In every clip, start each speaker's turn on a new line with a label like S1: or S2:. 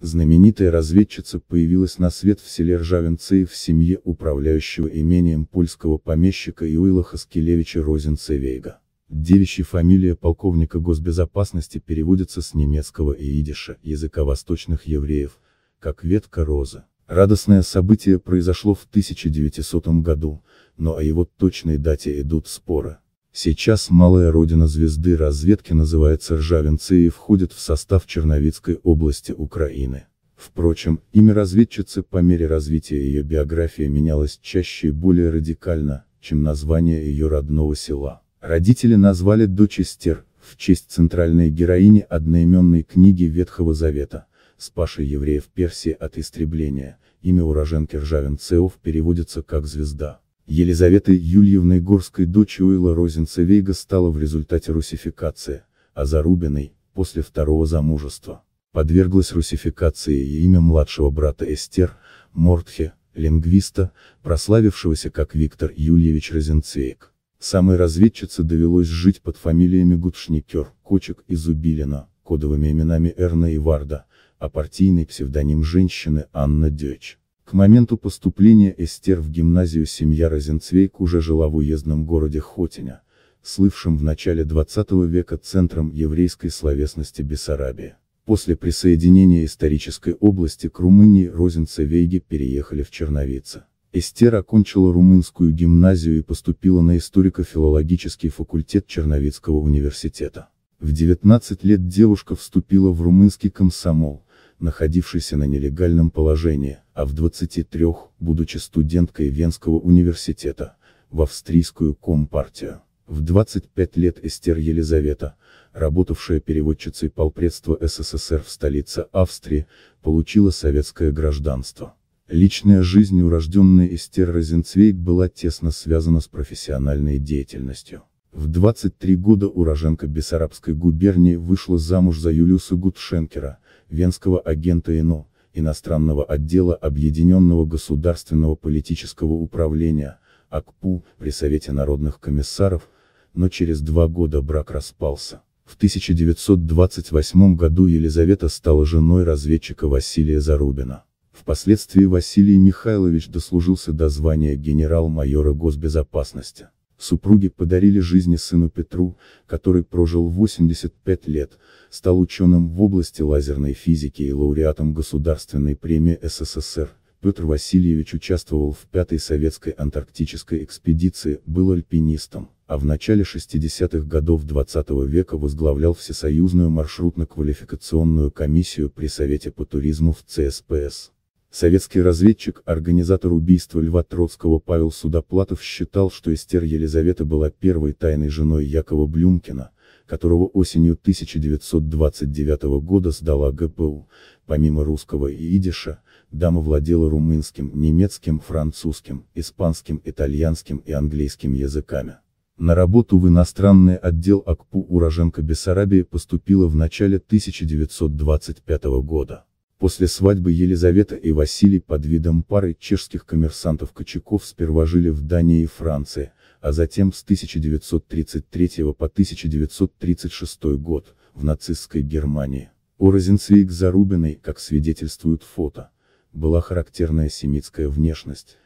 S1: Знаменитая разведчица появилась на свет в селе Ржавенцеев в семье управляющего имением польского помещика Иуила Хаскелевича Розенцевейга. Девичья фамилия полковника госбезопасности переводится с немецкого и идиша, языка восточных евреев, как ветка розы. Радостное событие произошло в 1900 году, но о его точной дате идут споры. Сейчас малая родина звезды разведки называется Ржавенцы и входит в состав Черновицкой области Украины. Впрочем, имя разведчицы по мере развития ее биографии менялось чаще и более радикально, чем название ее родного села. Родители назвали дочь Эстер, в честь центральной героини одноименной книги Ветхого Завета, спасшей евреев Персии от истребления, имя уроженки Ржавенцеов переводится как «звезда». Елизаветы Юльевной Горской дочь Уилла Розенца Вейга стала в результате русификации, а Зарубиной, после второго замужества, подверглась русификации и имя младшего брата Эстер, Мортхе, лингвиста, прославившегося как Виктор Юльевич Розенцвейк. Самой разведчице довелось жить под фамилиями Гудшникер, Кочек и Зубилина, кодовыми именами Эрна и Варда, а партийный псевдоним женщины Анна Дёч. К моменту поступления Эстер в гимназию семья Розенцвейк уже жила в уездном городе Хотиня, слывшем в начале 20 века центром еврейской словесности Бессарабии. После присоединения исторической области к Румынии Розенцевейги переехали в Черновицы. Эстер окончила румынскую гимназию и поступила на историко-филологический факультет Черновицкого университета. В 19 лет девушка вступила в румынский комсомол, находившейся на нелегальном положении, а в 23, будучи студенткой Венского университета, в австрийскую компартию. В 25 лет Эстер Елизавета, работавшая переводчицей полпредства СССР в столице Австрии, получила советское гражданство. Личная жизнь урожденной Эстер Розенцвейк была тесно связана с профессиональной деятельностью. В 23 года уроженка Бессарабской губернии вышла замуж за Юлиуса Сугутшенкера, венского агента ИНО, иностранного отдела Объединенного государственного политического управления, АКПУ, при Совете народных комиссаров, но через два года брак распался. В 1928 году Елизавета стала женой разведчика Василия Зарубина. Впоследствии Василий Михайлович дослужился до звания генерал-майора госбезопасности. Супруги подарили жизни сыну Петру, который прожил 85 лет, стал ученым в области лазерной физики и лауреатом Государственной премии СССР. Петр Васильевич участвовал в пятой советской антарктической экспедиции, был альпинистом, а в начале 60-х годов 20 -го века возглавлял Всесоюзную маршрутно-квалификационную комиссию при Совете по туризму в ЦСПС. Советский разведчик, организатор убийства Льва Троцкого Павел Судоплатов считал, что Эстер Елизавета была первой тайной женой Якова Блюмкина, которого осенью 1929 года сдала ГПУ. Помимо русского и идиша, дама владела румынским, немецким, французским, испанским, итальянским и английским языками. На работу в иностранный отдел АКПУ уроженка Бессарабии поступила в начале 1925 года. После свадьбы Елизавета и Василий под видом пары чешских коммерсантов-кочаков сперва жили в Дании и Франции, а затем с 1933 по 1936 год, в нацистской Германии. У Розенцвейк Зарубиной, как свидетельствуют фото, была характерная семитская внешность,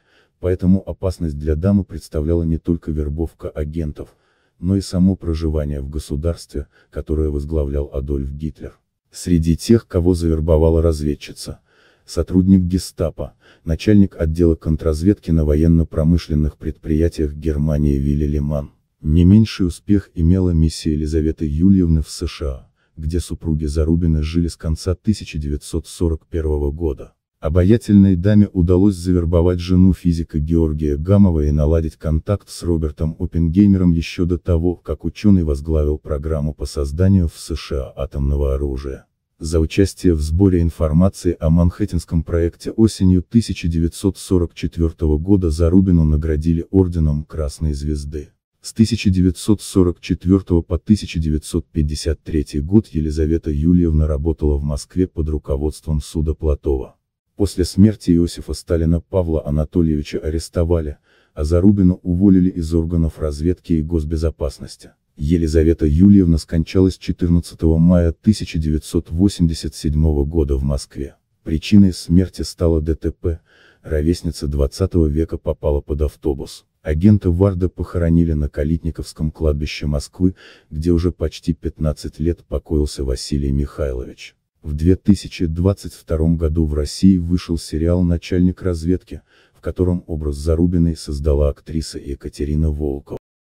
S1: поэтому опасность для дамы представляла не только вербовка агентов, но и само проживание в государстве, которое возглавлял Адольф Гитлер. Среди тех, кого завербовала разведчица, сотрудник гестапо, начальник отдела контрразведки на военно-промышленных предприятиях Германии Вилли Леман. Не меньший успех имела миссия Елизаветы Юльевны в США, где супруги Зарубины жили с конца 1941 года. Обаятельной даме удалось завербовать жену физика Георгия Гамова и наладить контакт с Робертом Оппенгеймером еще до того, как ученый возглавил программу по созданию в США атомного оружия. За участие в сборе информации о Манхэттенском проекте осенью 1944 года Зарубину наградили орденом Красной Звезды. С 1944 по 1953 год Елизавета Юльевна работала в Москве под руководством суда Платова. После смерти Иосифа Сталина Павла Анатольевича арестовали, а Зарубина уволили из органов разведки и госбезопасности. Елизавета Юльевна скончалась 14 мая 1987 года в Москве. Причиной смерти стало ДТП, ровесница 20 века попала под автобус. Агента Варда похоронили на Калитниковском кладбище Москвы, где уже почти 15 лет покоился Василий Михайлович. В 2022 году в России вышел сериал «Начальник разведки», в котором образ Зарубиной создала актриса Екатерина Волкова.